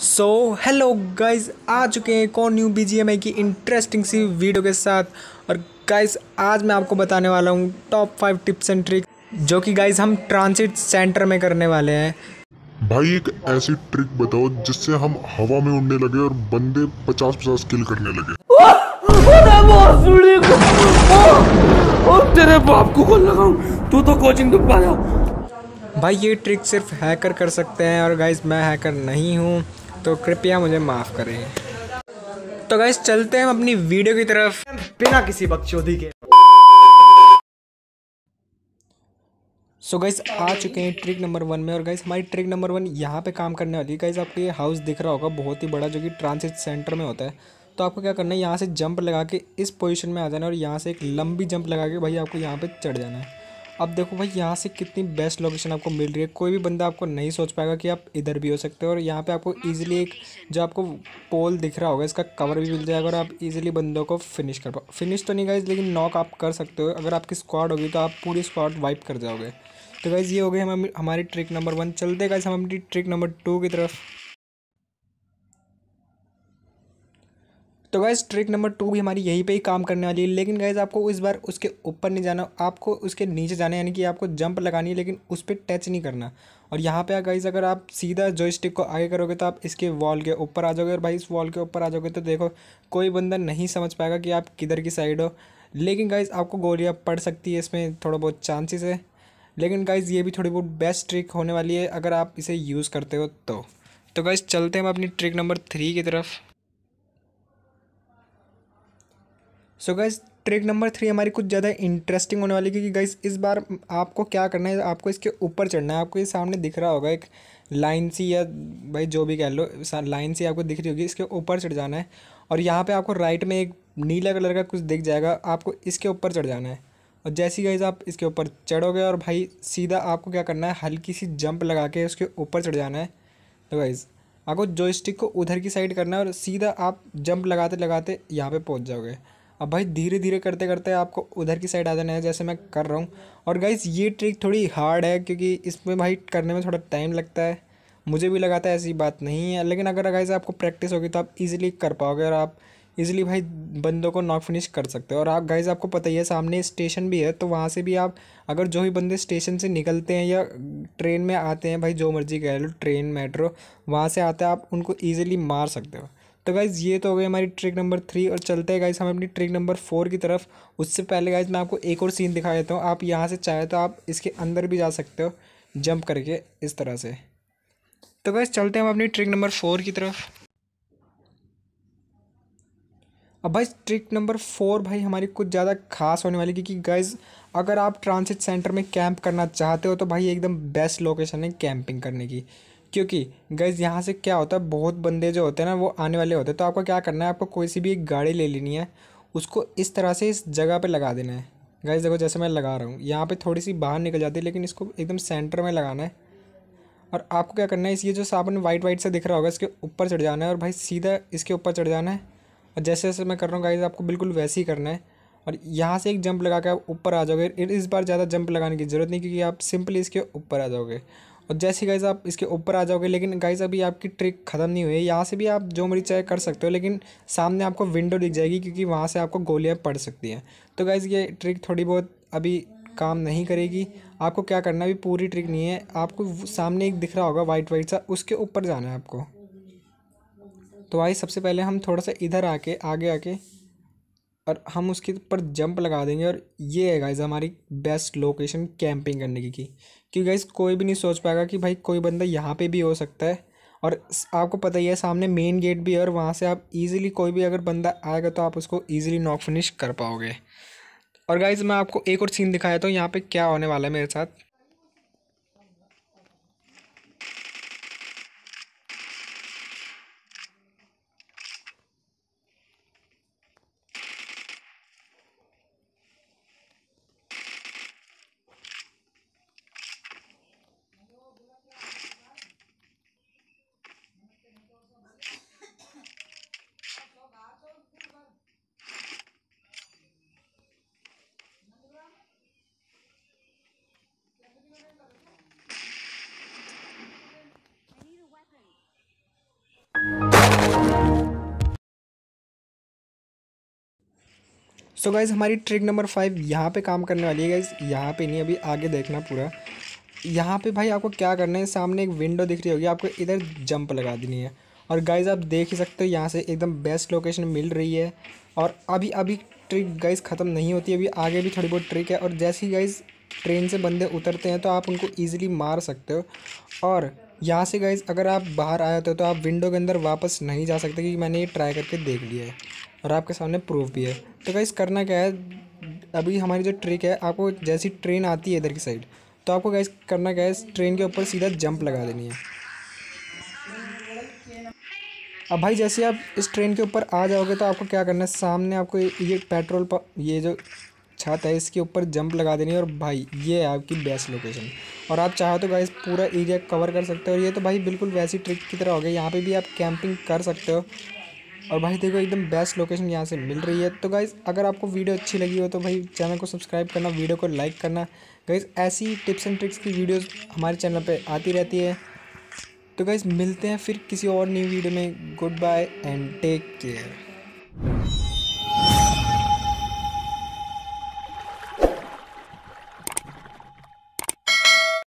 so hello guys आ चुके हैं कौन न्यू बी की इंटरेस्टिंग सी वीडियो के साथ और गाइज आज मैं आपको बताने वाला हूँ top five tips and trick जो कि गाइज हम ट्रांसिट सेंटर में करने वाले हैं भाई एक ऐसी ट्रिक बताओ जिससे हम हवा में उड़ने लगे और बंदे पचास पचास किल करने लगे तेरे बाप को कौन लगाऊं तू तो कोचिंग तो पाया भाई ये ट्रिक सिर्फ हैकर कर सकते हैं और गाइज मैं हैकर नहीं हूँ तो कृपया मुझे माफ़ करें तो गाइज चलते हैं हम अपनी वीडियो की तरफ बिना किसी बकचोदी के सो so गाइज आ चुके हैं ट्रिक नंबर वन में और गाइस हमारी ट्रिक नंबर वन यहाँ पे काम करने वाली है गाइज आपको ये हाउस दिख रहा होगा बहुत ही बड़ा जो कि ट्रांसिट सेंटर में होता है तो आपको क्या करना है यहाँ से जंप लगा के इस पोजीशन में आ जाना है और यहाँ से एक लंबी जंप लगा के भाई आपको यहाँ पे चढ़ जाना है अब देखो भाई यहाँ से कितनी बेस्ट लोकेशन आपको मिल रही है कोई भी बंदा आपको नहीं सोच पाएगा कि आप इधर भी हो सकते हो और यहाँ पे आपको इजीली एक जो आपको पोल दिख रहा होगा इसका कवर भी मिल जाएगा और आप इजीली बंदों को फिनिश कर पाओ फिनिश तो नहीं गाइज लेकिन नॉक आप कर सकते हो अगर आपकी स्क्वाड होगी तो आप पूरी स्क्वाड वाइप कर जाओगे तो गाइज़ ये हो गए हम हमारी ट्रिक नंबर वन चलते गाइज हम अपनी ट्रिक नंबर टू की तरफ तो गैस ट्रिक नंबर टू भी हमारी यहीं पे ही काम करने वाली है लेकिन गैस आपको इस बार उसके ऊपर नहीं जाना आपको उसके नीचे जाना यानी कि आपको जंप लगानी है लेकिन उस पर टच नहीं करना और यहाँ पे गाइज अगर आप सीधा जॉयस्टिक को आगे करोगे तो आप इसके वॉल के ऊपर आ जाओगे और भाई इस वॉल के ऊपर आ जाओगे तो देखो कोई बंदा नहीं समझ पाएगा कि आप किधर की साइड हो लेकिन गाइज आपको गोलियाँ पड़ सकती है इसमें थोड़ा बहुत चांसेस है लेकिन गाइज ये भी थोड़ी बहुत बेस्ट ट्रिक होने वाली है अगर आप इसे यूज़ करते हो तो तो गाइज चलते हैं हम अपनी ट्रिक नंबर थ्री की तरफ so guys trick number three हमारी कुछ ज़्यादा इंटरेस्टिंग होने वाली क्योंकि गाइज इस बार आपको क्या करना है आपको इसके ऊपर चढ़ना है आपको ये सामने दिख रहा होगा एक लाइन सी या भाई जो भी कह लो लाइन सी आपको दिख रही होगी इसके ऊपर चढ़ जाना है और यहाँ पे आपको राइट में एक नीला कलर का कुछ दिख जाएगा आपको इसके ऊपर चढ़ जाना है और जैसे ही गाइज आप इसके ऊपर चढ़ोगे और भाई सीधा आपको क्या करना है हल्की सी जंप लगा के उसके ऊपर चढ़ जाना है तो गाइज़ आपको स्टिक को उधर की साइड करना है और सीधा आप जंप लगाते लगाते यहाँ पे पहुँच जाओगे अब भाई धीरे धीरे करते करते आपको उधर की साइड आ जाना है जैसे मैं कर रहा हूँ और गाइज ये ट्रिक थोड़ी हार्ड है क्योंकि इसमें भाई करने में थोड़ा टाइम लगता है मुझे भी लगाता है ऐसी बात नहीं है लेकिन अगर गाइज आपको प्रैक्टिस होगी तो आप इजीली कर पाओगे और आप इजीली भाई बंदों को नॉक फिनिश कर सकते हो और आप गाइज आपको पता ही है सामने स्टेशन भी है तो वहाँ से भी आप अगर जो भी बंदे स्टेशन से निकलते हैं या ट्रेन में आते हैं भाई जो मर्जी कह लो ट्रेन मेट्रो वहाँ से आते हैं आप उनको ईजिली मार सकते हो तो गाइज़ ये तो हो गई हमारी ट्रिक नंबर थ्री और चलते हैं गाइज़ हम अपनी ट्रिक नंबर फोर की तरफ उससे पहले गाइज़ मैं आपको एक और सीन दिखा देता हूँ आप यहाँ से चाहे तो आप इसके अंदर भी जा सकते हो जंप करके इस तरह से तो गाइज़ चलते हैं हम अपनी ट्रिक नंबर फोर की तरफ अब भाई ट्रिक नंबर फोर भाई हमारी कुछ ज़्यादा खास होने वाली क्योंकि गाइज अगर आप ट्रांसिट सेंटर में कैंप करना चाहते हो तो भाई एकदम बेस्ट लोकेशन है कैंपिंग करने की क्योंकि गैस यहाँ से क्या होता है बहुत बंदे जो होते हैं ना वो आने वाले होते हैं तो आपको क्या करना है आपको कोई सी भी एक गाड़ी ले लेनी है उसको इस तरह से इस जगह पर लगा देना है गैस देखो जैसे मैं लगा रहा हूँ यहाँ पर थोड़ी सी बाहर निकल जाती है लेकिन इसको एकदम सेंटर में लगाना है और आपको क्या करना है इस ये जो साबुन वाइट वाइट से दिख रहा होगा इसके ऊपर चढ़ जाना है और भाई सीधा इसके ऊपर चढ़ जाना है और जैसे जैसे मैं कर रहा हूँ गाइज आपको बिल्कुल वैसे ही करना है और यहाँ से एक जंप लगा के आप ऊपर आ जाओगे इस बार ज़्यादा जंप लगाने की ज़रूरत नहीं क्योंकि आप सिंपली इसके ऊपर आ जाओगे और जैसे गाइज़ आप इसके ऊपर आ जाओगे लेकिन गाइज़ अभी आपकी ट्रिक ख़त्म नहीं हुई है यहाँ से भी आप जो मर्जी चाहे कर सकते हो लेकिन सामने आपको विंडो दिख जाएगी क्योंकि वहाँ से आपको गोलियाँ पड़ सकती हैं तो गाइज़ ये ट्रिक थोड़ी बहुत अभी काम नहीं करेगी आपको क्या करना अभी पूरी ट्रिक नहीं है आपको सामने एक दिख रहा होगा वाइट वाइट सा उसके ऊपर जाना है आपको तो भाई सबसे पहले हम थोड़ा सा इधर आके आगे आके और हम उसके ऊपर जंप लगा देंगे और ये है गाइज हमारी बेस्ट लोकेशन कैंपिंग करने की क्योंकि गाइस कोई भी नहीं सोच पाएगा कि भाई कोई बंदा यहाँ पे भी हो सकता है और आपको पता ही है सामने मेन गेट भी है और वहाँ से आप इजीली कोई भी अगर बंदा आएगा तो आप उसको इजीली नॉक फिनिश कर पाओगे और गाइज मैं आपको एक और सीन दिखाया था तो यहाँ पे क्या होने वाला है मेरे साथ सो गाइज़ हमारी ट्रिक नंबर फाइव यहाँ पे काम करने वाली है गाइज़ यहाँ पे नहीं अभी आगे देखना पूरा यहाँ पे भाई आपको क्या करना है सामने एक विंडो दिख रही होगी आपको इधर जंप लगा देनी है और गाइज़ आप देख ही सकते हो यहाँ से एकदम बेस्ट लोकेशन मिल रही है और अभी अभी ट्रिक गाइज़ ख़त्म नहीं होती अभी आगे भी थोड़ी बहुत ट्रिक है और जैसे ही गाइज़ ट्रेन से बंदे उतरते हैं तो आप उनको ईजिली मार सकते हो और यहाँ से गाइज अगर आप बाहर आए होते तो आप विंडो के अंदर वापस नहीं जा सकते क्योंकि मैंने ये ट्राई करके देख लिया है और आपके सामने प्रूफ भी है तो गाइज करना क्या है अभी हमारी जो ट्रिक है आपको जैसी ट्रेन आती है इधर की साइड तो आपको गैस करना क्या है ट्रेन के ऊपर सीधा जंप लगा देनी है अब भाई जैसे आप इस ट्रेन के ऊपर आ जाओगे तो आपको क्या करना है सामने आपको ये पेट्रोल पंप ये जो छत है इसके ऊपर जंप लगा देनी है और भाई ये है आपकी बेस्ट लोकेशन और आप चाहो तो गाइस पूरा एरिया कवर कर सकते हो और ये तो भाई बिल्कुल वैसी ट्रिक की तरह हो गई यहाँ पे भी आप कैंपिंग कर सकते हो और भाई देखो एकदम बेस्ट लोकेशन यहाँ से मिल रही है तो गाइज़ अगर आपको वीडियो अच्छी लगी हो तो भाई चैनल को सब्सक्राइब करना वीडियो को लाइक करना गाइज़ ऐसी टिप्स एंड ट्रिक्स की वीडियोज़ हमारे चैनल पर आती रहती है तो गाइज़ मिलते हैं फिर किसी और न्यू वीडियो में goodbye and take care